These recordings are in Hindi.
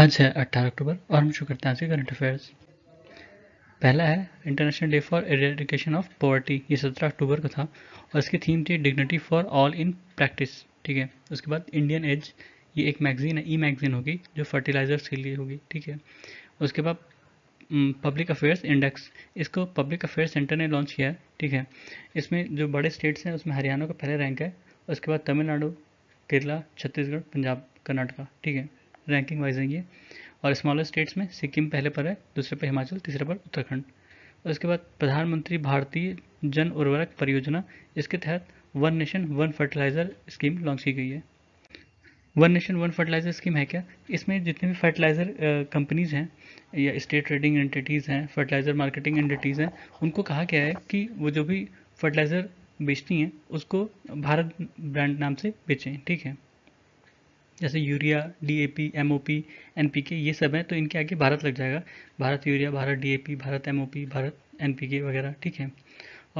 आज है 18 अक्टूबर और हम शुरू करते हैं आज के करंट अफेयर्स पहला है international day for eradication of poverty ये 17 अक्टूबर का था और इसकी थीम थी dignity for all in practice ठीक है उसके बाद इंडियन एज ये एक मैगजीन है ई मैगजीन होगी जो फर्टिलाइजर्स के लिए होगी ठीक है उसके बाद पब्लिक अफेयर्स इंडेक्स इसको पब्लिक अफेयर्स सेंटर ने लॉन्च किया है ठीक है इसमें जो बड़े स्टेट्स हैं उसमें हरियाणा का पहला रैंक है उसके बाद तमिलनाडु केरला छत्तीसगढ़ पंजाब कर्नाटका ठीक है रैंकिंग वाइज है ये और स्मॉलर स्टेट्स में सिक्किम पहले पर है दूसरे पर हिमाचल तीसरे पर उत्तराखंड और इसके बाद प्रधानमंत्री भारतीय जन उर्वरक परियोजना इसके तहत one nation one fertiliser scheme launch की गई है one nation one fertiliser scheme है क्या इसमें जितने भी फर्टिलाइज़र कंपनीज़ हैं या स्टेट ट्रेडिंग एंटिटीज़ हैं फर्टिलाइज़र मार्केटिंग एंटिटीज़ हैं उनको कहा गया है कि वो जो भी फर्टिलाइज़र बेचती हैं उसको भारत ब्रांड नाम से बेचें ठीक है जैसे यूरिया डीएपी एमओपी एनपीके ये सब हैं तो इनके आगे भारत लग जाएगा Bharat urea Bharat DAP Bharat MOP Bharat NPK वगैरह ठीक है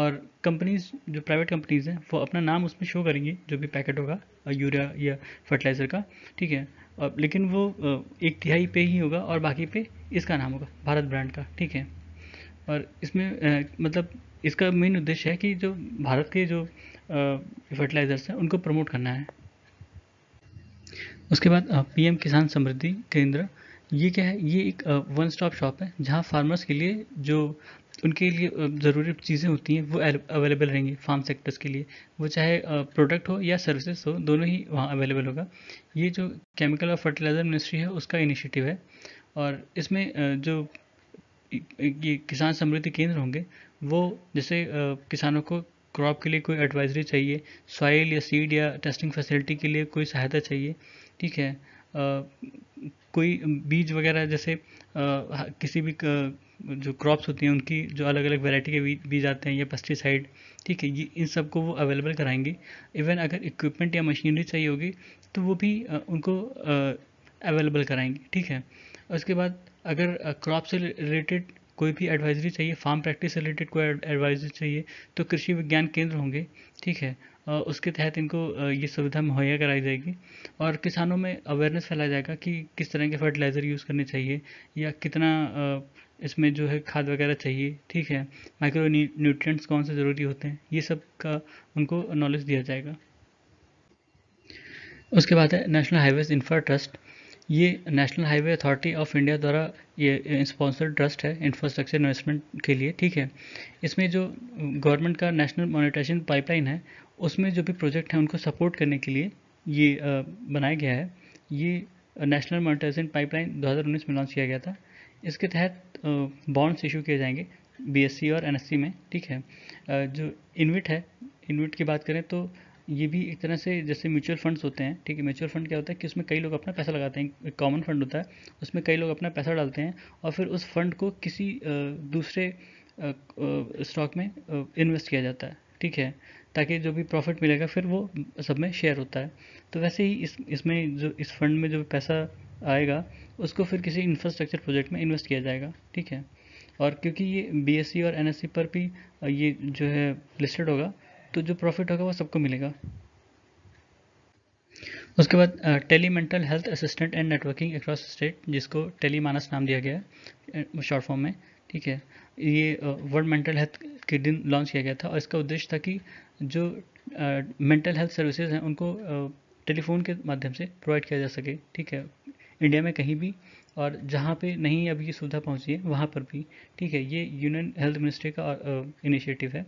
और कंपनीज जो प्राइवेट कंपनीज हैं वो अपना नाम उसमें शो करेंगी जो भी पैकेट होगा यूरिया या फर्टिलाइज़र का ठीक है और लेकिन वो एक तिहाई पे ही होगा और बाकी पे इसका नाम होगा भारत ब्रांड का ठीक है और इसमें मतलब इसका मेन उद्देश्य है कि जो भारत के जो फर्टिलाइज़र्स हैं उनको प्रमोट करना है उसके बाद पीएम किसान समृद्धि केंद्र ये क्या है ये एक वन स्टॉप शॉप है जहाँ फार्मर्स के लिए जो उनके लिए ज़रूरी चीज़ें होती हैं वो अवेलेबल रहेंगी फार्म सेक्टर्स के लिए वो चाहे प्रोडक्ट हो या सर्विसेज हो दोनों ही वहाँ अवेलेबल होगा ये जो केमिकल और फर्टिलाइज़र मिनिस्ट्री है उसका इनिशिएटिव है और इसमें जो ये किसान समृद्धि केंद्र होंगे वो जैसे किसानों को क्रॉप के लिए कोई एडवाइजरी चाहिए सॉइल या सीड या टेस्टिंग फैसिलिटी के लिए कोई सहायता चाहिए ठीक है कोई बीज वगैरह जैसे किसी भी जो क्रॉप्स होती हैं उनकी जो अलग अलग वैरायटी के बीज आते हैं या पेस्टिसाइड ठीक है ये इन सबको वो अवेलेबल कराएंगे इवन अगर इक्विपमेंट या मशीनरी चाहिए होगी तो वो भी उनको अवेलेबल कराएंगे ठीक है उसके बाद अगर क्रॉप से रिलेटेड कोई भी एडवाइजरी चाहिए फार्म प्रैक्टिस रिलेटेड कोई एडवाइजरी चाहिए तो कृषि विज्ञान केंद्र होंगे ठीक है उसके तहत इनको ये सुविधा मुहैया कराई जाएगी और किसानों में अवेयरनेस फैलाया जाएगा कि किस तरह के फर्टिलाइज़र यूज़ करने चाहिए या कितना इसमें जो है खाद वगैरह चाहिए ठीक है माइक्रो न्यूट्रिएंट्स कौन से ज़रूरी होते हैं ये सब का उनको नॉलेज दिया जाएगा उसके बाद है नेशनल हाईवेज इंफ्रा ट्रस्ट ये national highway authority of India द्वारा ये स्पॉन्सर ट्रस्ट है इंफ्रास्ट्रक्चर इन्वेस्टमेंट के लिए ठीक है इसमें जो गवर्नमेंट का नेशनल मोनिटाइजेशन पाइपलाइन है उसमें जो भी प्रोजेक्ट हैं उनको सपोर्ट करने के लिए ये बनाया गया है ये नेशनल मोनिटाइजेशन पाइपलाइन 2019 में लॉन्च किया गया था इसके तहत बॉन्ड्स इशू किए जाएंगे बी e और एन e में ठीक है जो इन्विट है इन्विट की बात करें तो ये भी एक तरह से जैसे म्यूचुअल फंड्स होते हैं ठीक है म्यूचुअल फंड क्या होता है कि उसमें कई लोग अपना पैसा लगाते हैं एक कॉमन फंड होता है उसमें कई लोग अपना पैसा डालते हैं और फिर उस फंड को किसी दूसरे स्टॉक में इन्वेस्ट किया जाता है ठीक है ताकि जो भी प्रॉफिट मिलेगा फिर वो सब में शेयर होता है तो वैसे ही इस इसमें जो इस फंड में जो पैसा आएगा उसको फिर किसी इंफ्रास्ट्रक्चर प्रोजेक्ट में इन्वेस्ट किया जाएगा ठीक है और क्योंकि ये बी e और एन e पर भी ये जो है लिस्टेड होगा तो जो प्रॉफिट होगा वो सबको मिलेगा उसके बाद tele mental health assistant and networking across state जिसको टेली मानस नाम दिया गया है शॉर्ट फॉर्म में ठीक है ये वर्ल्ड मेंटल हेल्थ के दिन लॉन्च किया गया था और इसका उद्देश्य था कि जो मेंटल हेल्थ सर्विसेज हैं उनको टेलीफोन uh, के माध्यम से प्रोवाइड किया जा सके ठीक है इंडिया में कहीं भी और जहाँ पे नहीं अभी ये सुविधा पहुँची है वहाँ पर भी ठीक है ये यूनियन हेल्थ मिनिस्ट्री का इनिशिएटिव है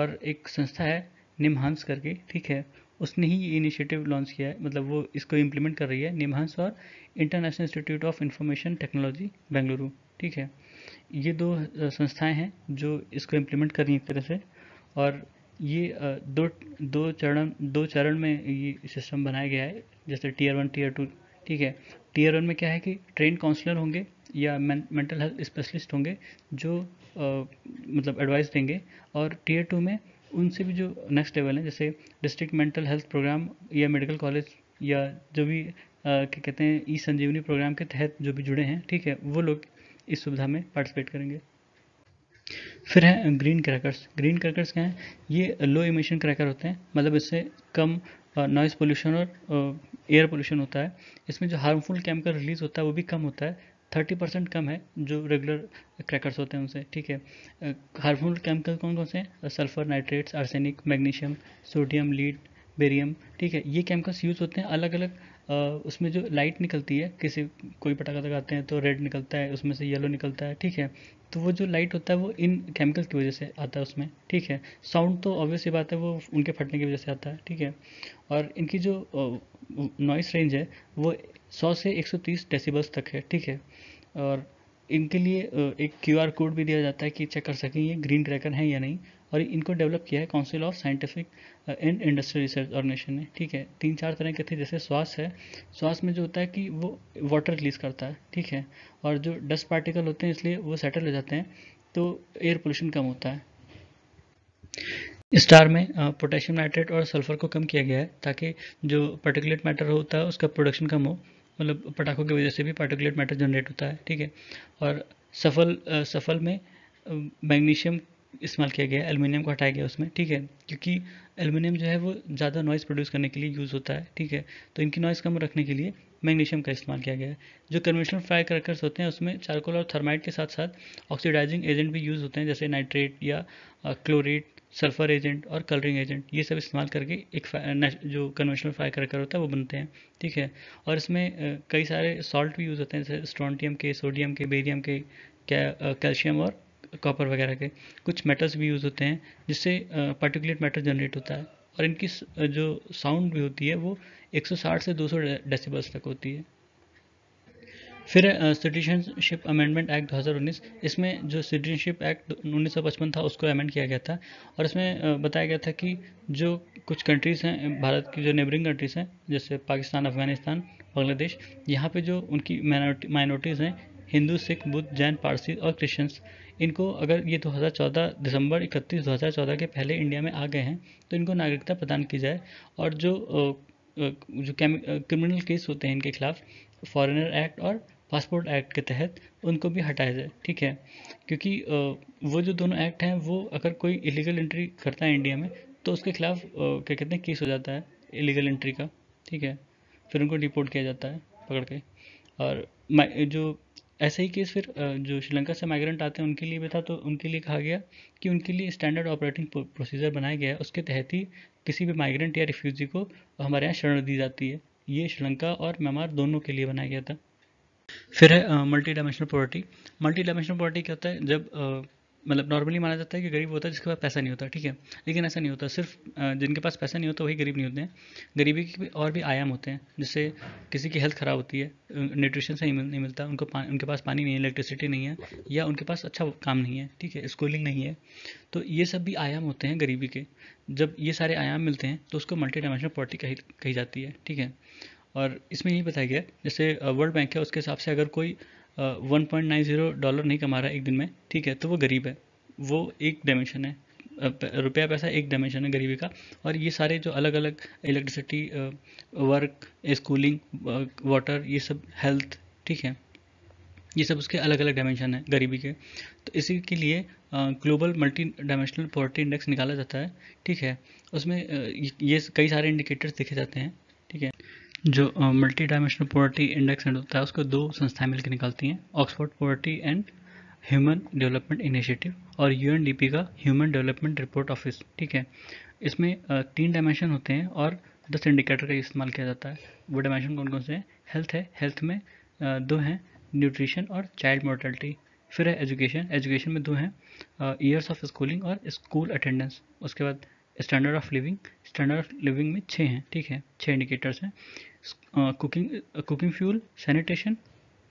और एक संस्था है निमहांस करके ठीक है उसने ही ये इनिशिएटिव लॉन्च किया है मतलब वो इसको इम्प्लीमेंट कर रही है निमहांस और international institute of information technology Bengaluru ठीक है ये दो संस्थाएँ हैं जो इसको इम्प्लीमेंट कर रही हैं एक तरह से और ये दो दो चरण दो चरण में ये सिस्टम बनाया गया है जैसे टीयर वन टीयर टू ठीक है टीयर वन में क्या है कि ट्रेन काउंसलर होंगे या मेंटल हेल्थ स्पेशलिस्ट होंगे जो आ, मतलब एडवाइस देंगे और टीयर टू में उनसे भी जो नेक्स्ट लेवल है जैसे डिस्ट्रिक्ट मेंटल हेल्थ प्रोग्राम या मेडिकल कॉलेज या जो भी क्या कहते हैं ई संजीवनी प्रोग्राम के तहत जो भी जुड़े हैं ठीक है वो लोग इस सुविधा में पार्टिसिपेट करेंगे फिर है ग्रीन क्रैकर्स ग्रीन क्रैकर्स क्या हैं ये लो इमिशन क्रैकर होते हैं मतलब इससे कम नॉइज़ पोल्यूशन और एयर पोल्यूशन होता है इसमें जो हार्मफुल केमिकल रिलीज़ होता है वो भी कम होता है थर्टी परसेंट कम है जो रेगुलर क्रैकर्स होते हैं उनसे ठीक है हार्मफुल केमिकल कौन कौन से हैं sulphur nitrates arsenic magnesium sodium lead barium ठीक है ये केमिकल्स यूज़ होते हैं अलग अलग उसमें जो लाइट निकलती है किसी कोई पटाखा लगाते हैं तो रेड निकलता है उसमें से येलो निकलता है ठीक है तो वो जो लाइट होता है वो इन केमिकल्स की वजह से आता है उसमें ठीक है साउंड तो ऑब्वियस ही बात है वो उनके फटने की वजह से आता है ठीक है और इनकी जो नॉइस रेंज है वो 100 से 130 डेसिबल्स तक है ठीक है और इनके लिए एक क्यूआर कोड भी दिया जाता है कि चेक कर सकें ये ग्रीन ट्रैकर हैं या नहीं और इनको डेवलप किया है council of scientific and industrial research organisation ने ठीक है तीन चार तरह के थे जैसे श्वास है श्वास में जो होता है कि वो वाटर रिलीज करता है ठीक है और जो डस्ट पार्टिकल होते हैं इसलिए वो सेटल हो जाते हैं तो एयर पोल्यूशन कम होता है स्टार में पोटेशियम uh, नाइट्रेट और सल्फर को कम किया गया है ताकि जो पर्टिकुलेट मैटर होता है उसका प्रोडक्शन कम हो मतलब पटाखों की वजह से भी पार्टिकुलेट मैटर जनरेट होता है ठीक है और सफल आ, uh, सफल में मैग्नीशियम uh, इस्तेमाल किया गया एलुमिनियम को हटाया गया उसमें ठीक है क्योंकि एलुमिनियम जो है वो ज़्यादा नॉइज़ प्रोड्यूस करने के लिए यूज़ होता है ठीक है तो इनकी नॉइज़ कम रखने के लिए मैग्नीशियम का इस्तेमाल किया गया है जो कन्वेंशनल फ्राई क्रैकर्स होते हैं उसमें चारकोल और थर्माइट के साथ साथ ऑक्सीडाइजिंग एजेंट भी यूज़ होते हैं जैसे नाइट्रेट या क्लोरेट सल्फर एजेंट और कलरिंग एजेंट ये सब इस्तेमाल करके एक जो कन्वेंशनल फ्राई क्रैकर होता है वो बनते हैं ठीक है और इसमें कई सारे सॉल्ट भी यूज़ होते हैं जैसे स्ट्रॉन्टियम के सोडियम के बेरियम के कैल्शियम और कॉपर वगैरह के कुछ मेटल्स भी यूज़ होते हैं जिससे पार्टिकुलेट मैटर जनरेट होता है और इनकी जो साउंड भी होती है वो 160 से 200 डेसिबल्स तक होती है फिर सिटीजनशिप अमेंडमेंट एक्ट 2019 इसमें जो सिटीजनशिप एक्ट 1955 था उसको अमेंड किया गया था और इसमें बताया गया था कि जो कुछ कंट्रीज़ हैं भारत की जो नेबरिंग कंट्रीज़ हैं जैसे पाकिस्तान अफगानिस्तान बांग्लादेश यहाँ पे जो उनकी माइनॉरिटीज़ हैं हिंदू सिख बुद्ध जैन पारसी और क्रिश्चियंस इनको अगर ये 2014 दिसंबर 31 2014 के पहले इंडिया में आ गए हैं तो इनको नागरिकता प्रदान की जाए और जो जो क्रिमिनल केस होते हैं इनके खिलाफ फॉरेनर एक्ट और पासपोर्ट एक्ट के तहत उनको भी हटाया जाए ठीक है क्योंकि वो जो दोनों एक्ट हैं वो अगर कोई इलीगल एंट्री करता है इंडिया में तो उसके खिलाफ क्या कहते हैं केस हो जाता है इलीगल एंट्री का ठीक है फिर उनको डिपोर्ट किया जाता है पकड़ के और जो ऐसा ही केस फिर जो श्रीलंका से माइग्रेंट आते हैं उनके लिए भी था तो उनके लिए कहा गया कि उनके लिए स्टैंडर्ड ऑपरेटिंग प्रोसीजर बनाया गया है उसके तहत ही किसी भी माइग्रेंट या रिफ्यूजी को हमारे यहाँ शरण दी जाती है ये श्रीलंका और म्यांमार दोनों के लिए बनाया गया था फिर है multi dimensional poverty multi dimensional poverty क्या होता है जब मतलब नॉर्मली माना जाता है कि गरीब होता है जिसके पास पैसा नहीं होता ठीक है लेकिन ऐसा नहीं होता सिर्फ जिनके पास पैसा नहीं होता वही गरीब नहीं होते हैं गरीबी के और भी आयाम होते हैं जिससे किसी की हेल्थ ख़राब होती है न्यूट्रिशन सही नहीं मिलता उनको पा, उनके पास पानी नहीं है इलेक्ट्रिसिटी नहीं है या उनके पास अच्छा काम नहीं है ठीक है स्कूलिंग नहीं है तो ये सब भी आयाम होते हैं गरीबी के जब ये सारे आयाम मिलते हैं तो उसको मल्टी डायमेंशनल पॉलिटी कही कही जाती है ठीक है और इसमें यही बताया गया जैसे वर्ल्ड बैंक है उसके हिसाब से अगर कोई one point nine zero dollar नहीं कमा रहा है एक दिन में ठीक है तो वो गरीब है वो एक डायमेंशन है रुपया पैसा एक डायमेंशन है गरीबी का और ये सारे जो अलग अलग इलेक्ट्रिसिटी वर्क स्कूलिंग वाटर ये सब हेल्थ ठीक है ये सब उसके अलग अलग डायमेंशन है गरीबी के तो इसी के लिए global multi dimensional poverty index निकाला जाता है ठीक है उसमें ये कई सारे इंडिकेटर्स देखे जाते हैं ठीक है जो मल्टी डायमेंशनल पोवर्टी इंडेक्स होता है उसको दो संस्थाएं मिलकर निकालती हैं Oxford poverty and human development initiative और यू का ह्यूमन डेवलपमेंट रिपोर्ट ऑफिस ठीक है इसमें तीन डायमेंशन होते हैं और दस इंडिकेटर का इस्तेमाल किया जाता है वो डायमेंशन कौन कौन से हैं हेल्थ है हेल्थ में दो हैं न्यूट्रिशन और चाइल्ड मोर्टेलिटी फिर है एजुकेशन एजुकेशन में दो हैं ईयर्स ऑफ स्कूलिंग और स्कूल अटेंडेंस उसके बाद standard of living standard of living में छः हैं ठीक है छः इंडिकेटर्स हैं cooking cooking fuel sanitation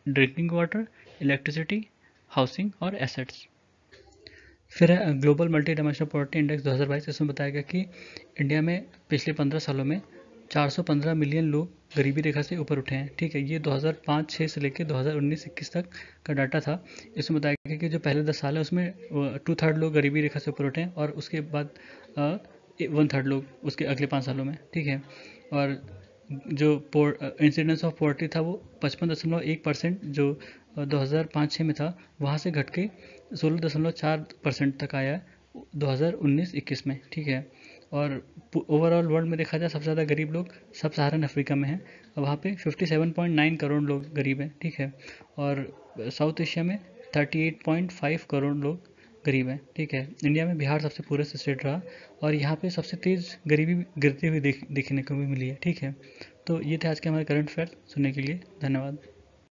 drinking water electricity housing और एसेट्स फिर है global multi dimensional poverty index 2022 इसमें बताया गया कि इंडिया में पिछले 15 सालों में 415 मिलियन लोग गरीबी रेखा से ऊपर उठे हैं ठीक है ये 2005-6 से लेकर 2019-21 तक का डाटा था इसमें बताया गया कि जो पहले 10 साल है उसमें टू uh, थर्ड लोग गरीबी रेखा से ऊपर उठे हैं और उसके बाद वन uh, थर्ड लोग उसके अगले पाँच सालों में ठीक है और जो इंसिडेंस ऑफ पॉवर्टी था वो पचपन दशमलव एक परसेंट जो 2005 uh, छः में था वहाँ से घट के सोलह दशमलव चार परसेंट तक आया है उन्नीस इक्कीस में ठीक है और ओवरऑल वर्ल्ड में देखा जाए सबसे ज़्यादा गरीब लोग सब सहारन अफ्रीका में हैं वहाँ पे 57.9 करोड़ लोग गरीब हैं ठीक है और uh, साउथ एशिया में 38.5 करोड़ लोग गरीब हैं ठीक है इंडिया में बिहार सबसे पूरेस्ट स्टेट रहा और यहाँ पे सबसे तेज़ गरीबी गिरती हुई देख देखने को भी मिली है ठीक है तो ये थे आज के हमारे करंट अफेयर सुनने के लिए धन्यवाद